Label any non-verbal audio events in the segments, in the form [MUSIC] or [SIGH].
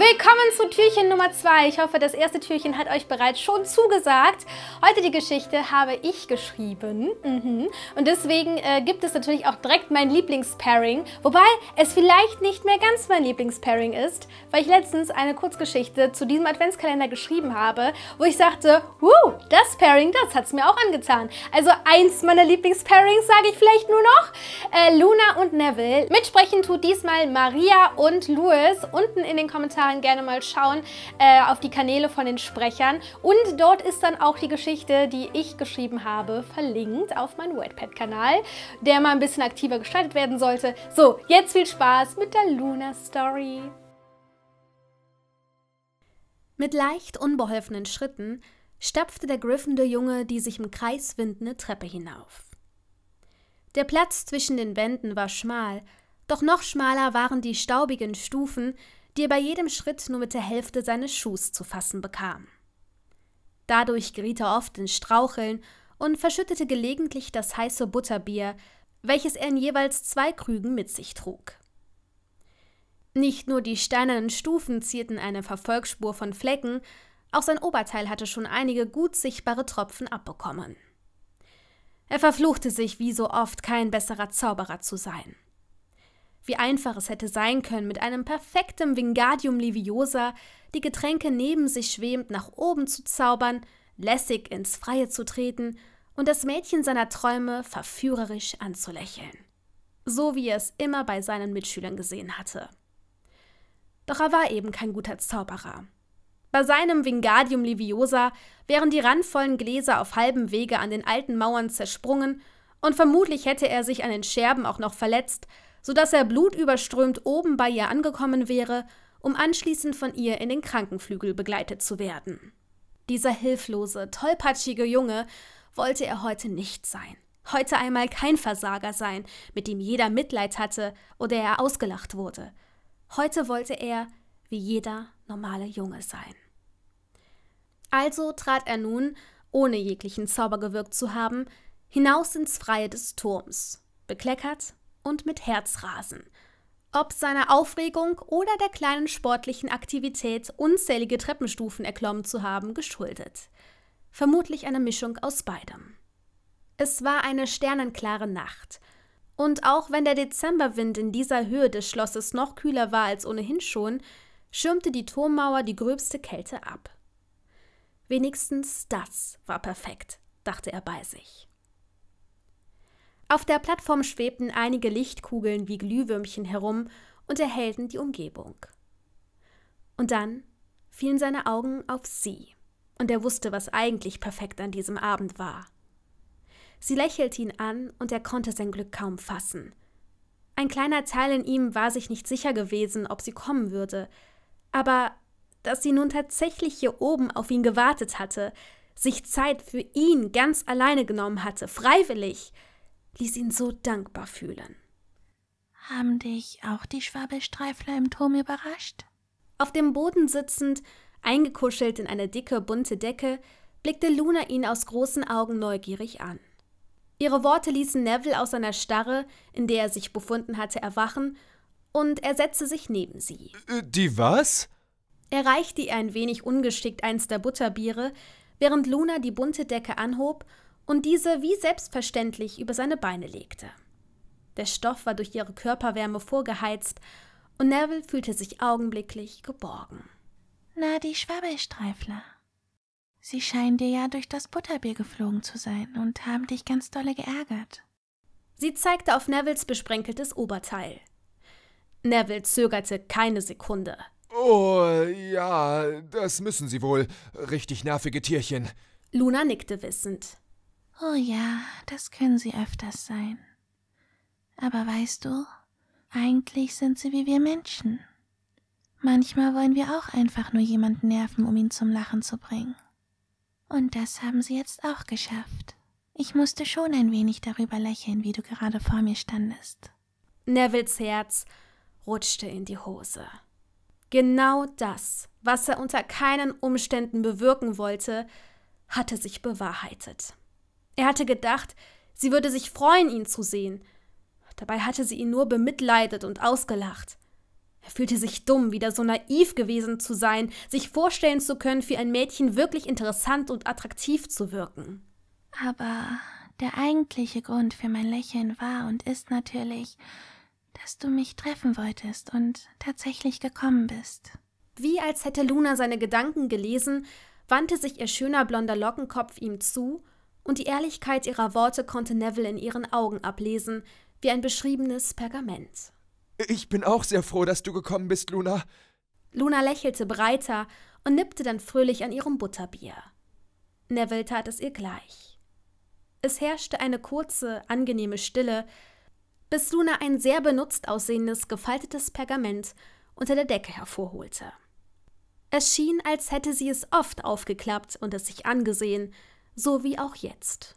Willkommen zu Türchen Nummer 2. Ich hoffe, das erste Türchen hat euch bereits schon zugesagt. Heute die Geschichte habe ich geschrieben. Mhm. Und deswegen äh, gibt es natürlich auch direkt mein Lieblingspairing. Wobei es vielleicht nicht mehr ganz mein Lieblingspairing ist, weil ich letztens eine Kurzgeschichte zu diesem Adventskalender geschrieben habe, wo ich sagte, wow, das Pairing, das hat es mir auch angetan. Also eins meiner Lieblingspairings sage ich vielleicht nur noch. Äh, Luna und Neville. Mitsprechen tut diesmal Maria und Louis. Unten in den Kommentaren Kommentaren gerne mal schauen äh, auf die Kanäle von den Sprechern. Und dort ist dann auch die Geschichte, die ich geschrieben habe, verlinkt auf meinen Wattpad-Kanal, der mal ein bisschen aktiver gestaltet werden sollte. So, jetzt viel Spaß mit der Luna-Story. Mit leicht unbeholfenen Schritten stapfte der griffende Junge die sich im Kreis windende Treppe hinauf. Der Platz zwischen den Wänden war schmal, doch noch schmaler waren die staubigen Stufen, die er bei jedem Schritt nur mit der Hälfte seines Schuhs zu fassen bekam. Dadurch geriet er oft in Straucheln und verschüttete gelegentlich das heiße Butterbier, welches er in jeweils zwei Krügen mit sich trug. Nicht nur die steinernen Stufen zierten eine Verfolgsspur von Flecken, auch sein Oberteil hatte schon einige gut sichtbare Tropfen abbekommen. Er verfluchte sich, wie so oft kein besserer Zauberer zu sein. Wie einfach es hätte sein können, mit einem perfekten Vingardium Leviosa die Getränke neben sich schwebend nach oben zu zaubern, lässig ins Freie zu treten und das Mädchen seiner Träume verführerisch anzulächeln. So wie er es immer bei seinen Mitschülern gesehen hatte. Doch er war eben kein guter Zauberer. Bei seinem Vingardium Leviosa wären die randvollen Gläser auf halbem Wege an den alten Mauern zersprungen und vermutlich hätte er sich an den Scherben auch noch verletzt, sodass er blutüberströmt oben bei ihr angekommen wäre, um anschließend von ihr in den Krankenflügel begleitet zu werden. Dieser hilflose, tollpatschige Junge wollte er heute nicht sein. Heute einmal kein Versager sein, mit dem jeder Mitleid hatte oder er ausgelacht wurde. Heute wollte er wie jeder normale Junge sein. Also trat er nun, ohne jeglichen Zauber gewirkt zu haben, hinaus ins Freie des Turms, bekleckert und mit Herzrasen. Ob seiner Aufregung oder der kleinen sportlichen Aktivität, unzählige Treppenstufen erklommen zu haben, geschuldet. Vermutlich eine Mischung aus beidem. Es war eine sternenklare Nacht. Und auch wenn der Dezemberwind in dieser Höhe des Schlosses noch kühler war als ohnehin schon, schirmte die Turmmauer die gröbste Kälte ab. Wenigstens das war perfekt, dachte er bei sich. Auf der Plattform schwebten einige Lichtkugeln wie Glühwürmchen herum und erhellten die Umgebung. Und dann fielen seine Augen auf sie, und er wusste, was eigentlich perfekt an diesem Abend war. Sie lächelte ihn an, und er konnte sein Glück kaum fassen. Ein kleiner Teil in ihm war sich nicht sicher gewesen, ob sie kommen würde, aber dass sie nun tatsächlich hier oben auf ihn gewartet hatte, sich Zeit für ihn ganz alleine genommen hatte, freiwillig, ließ ihn so dankbar fühlen. Haben dich auch die Schwabelstreifler im Turm überrascht? Auf dem Boden sitzend, eingekuschelt in eine dicke, bunte Decke, blickte Luna ihn aus großen Augen neugierig an. Ihre Worte ließen Neville aus seiner Starre, in der er sich befunden hatte, erwachen, und er setzte sich neben sie. Äh, die was? Er reichte ihr ein wenig ungeschickt eins der Butterbiere, während Luna die bunte Decke anhob und diese wie selbstverständlich über seine Beine legte. Der Stoff war durch ihre Körperwärme vorgeheizt und Neville fühlte sich augenblicklich geborgen. Na, die Schwabbelstreifler. Sie scheinen dir ja durch das Butterbier geflogen zu sein und haben dich ganz dolle geärgert. Sie zeigte auf Nevilles besprenkeltes Oberteil. Neville zögerte keine Sekunde. Oh, ja, das müssen sie wohl. Richtig nervige Tierchen. Luna nickte wissend. Oh ja, das können sie öfters sein. Aber weißt du, eigentlich sind sie wie wir Menschen. Manchmal wollen wir auch einfach nur jemanden nerven, um ihn zum Lachen zu bringen. Und das haben sie jetzt auch geschafft. Ich musste schon ein wenig darüber lächeln, wie du gerade vor mir standest. Nevils Herz rutschte in die Hose. Genau das, was er unter keinen Umständen bewirken wollte, hatte sich bewahrheitet. Er hatte gedacht, sie würde sich freuen, ihn zu sehen. Dabei hatte sie ihn nur bemitleidet und ausgelacht. Er fühlte sich dumm, wieder so naiv gewesen zu sein, sich vorstellen zu können, für ein Mädchen wirklich interessant und attraktiv zu wirken. Aber der eigentliche Grund für mein Lächeln war und ist natürlich, dass du mich treffen wolltest und tatsächlich gekommen bist. Wie als hätte Luna seine Gedanken gelesen, wandte sich ihr schöner blonder Lockenkopf ihm zu und die Ehrlichkeit ihrer Worte konnte Neville in ihren Augen ablesen, wie ein beschriebenes Pergament. Ich bin auch sehr froh, dass du gekommen bist, Luna. Luna lächelte breiter und nippte dann fröhlich an ihrem Butterbier. Neville tat es ihr gleich. Es herrschte eine kurze, angenehme Stille, bis Luna ein sehr benutzt aussehendes, gefaltetes Pergament unter der Decke hervorholte. Es schien, als hätte sie es oft aufgeklappt und es sich angesehen, so wie auch jetzt.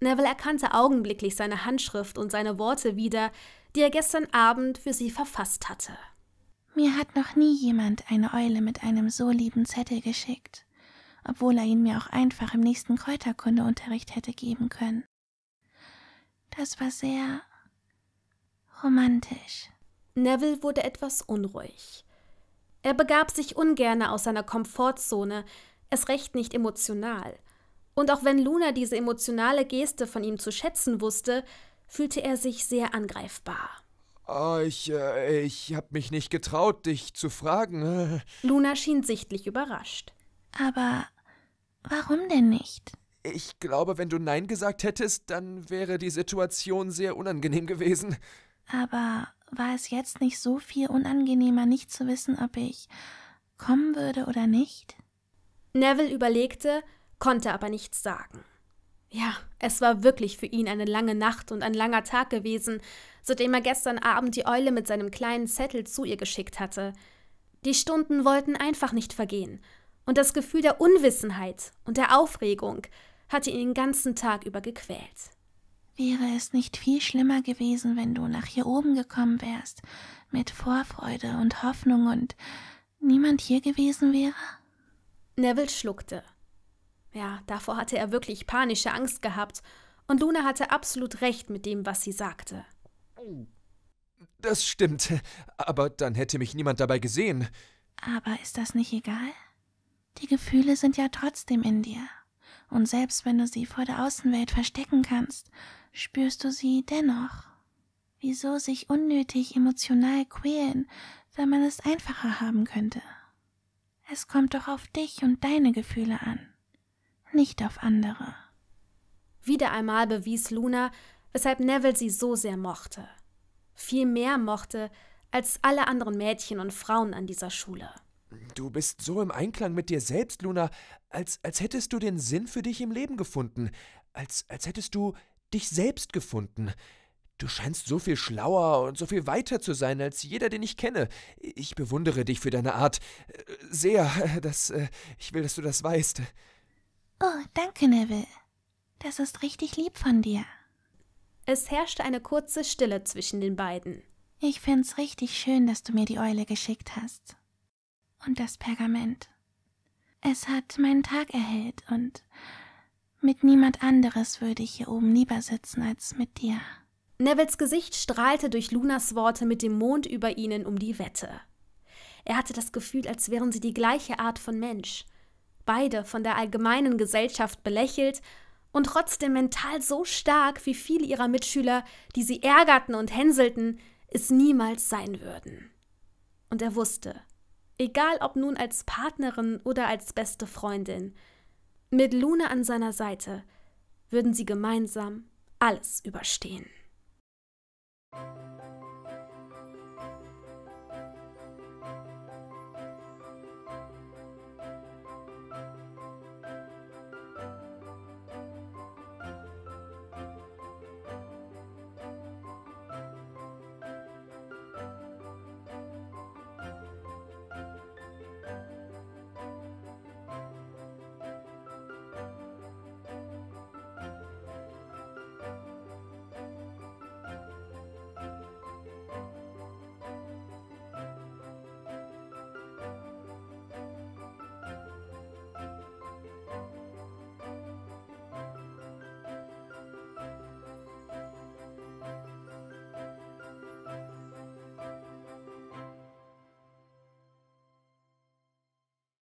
Neville erkannte augenblicklich seine Handschrift und seine Worte wieder, die er gestern Abend für sie verfasst hatte. Mir hat noch nie jemand eine Eule mit einem so lieben Zettel geschickt, obwohl er ihn mir auch einfach im nächsten Kräuterkundeunterricht hätte geben können. Das war sehr romantisch. Neville wurde etwas unruhig. Er begab sich ungerne aus seiner Komfortzone, es recht nicht emotional – und auch wenn Luna diese emotionale Geste von ihm zu schätzen wusste, fühlte er sich sehr angreifbar. Oh, ich, äh, ich hab mich nicht getraut, dich zu fragen. [LAUGHS] Luna schien sichtlich überrascht. Aber warum denn nicht? Ich glaube, wenn du Nein gesagt hättest, dann wäre die Situation sehr unangenehm gewesen. Aber war es jetzt nicht so viel unangenehmer, nicht zu wissen, ob ich kommen würde oder nicht? Neville überlegte, konnte aber nichts sagen. Ja, es war wirklich für ihn eine lange Nacht und ein langer Tag gewesen, seitdem er gestern Abend die Eule mit seinem kleinen Zettel zu ihr geschickt hatte. Die Stunden wollten einfach nicht vergehen, und das Gefühl der Unwissenheit und der Aufregung hatte ihn den ganzen Tag über gequält. Wäre es nicht viel schlimmer gewesen, wenn du nach hier oben gekommen wärst, mit Vorfreude und Hoffnung und niemand hier gewesen wäre? Neville schluckte. Ja, davor hatte er wirklich panische Angst gehabt, und Luna hatte absolut recht mit dem, was sie sagte. Das stimmt, aber dann hätte mich niemand dabei gesehen. Aber ist das nicht egal? Die Gefühle sind ja trotzdem in dir. Und selbst wenn du sie vor der Außenwelt verstecken kannst, spürst du sie dennoch. Wieso sich unnötig emotional quälen, wenn man es einfacher haben könnte? Es kommt doch auf dich und deine Gefühle an nicht auf andere. Wieder einmal bewies Luna, weshalb Neville sie so sehr mochte. Viel mehr mochte als alle anderen Mädchen und Frauen an dieser Schule. Du bist so im Einklang mit dir selbst, Luna, als, als hättest du den Sinn für dich im Leben gefunden, als, als hättest du dich selbst gefunden. Du scheinst so viel schlauer und so viel weiter zu sein als jeder, den ich kenne. Ich bewundere dich für deine Art. Äh, sehr, [LAUGHS] das, äh, ich will, dass du das weißt. Oh, danke, Neville. Das ist richtig lieb von dir. Es herrschte eine kurze Stille zwischen den beiden. Ich find's richtig schön, dass du mir die Eule geschickt hast. Und das Pergament. Es hat meinen Tag erhellt und mit niemand anderes würde ich hier oben lieber sitzen als mit dir. Nevilles Gesicht strahlte durch Lunas Worte mit dem Mond über ihnen um die Wette. Er hatte das Gefühl, als wären sie die gleiche Art von Mensch, beide von der allgemeinen Gesellschaft belächelt und trotzdem mental so stark wie viele ihrer Mitschüler, die sie ärgerten und hänselten, es niemals sein würden. Und er wusste, egal ob nun als Partnerin oder als beste Freundin, mit Luna an seiner Seite würden sie gemeinsam alles überstehen.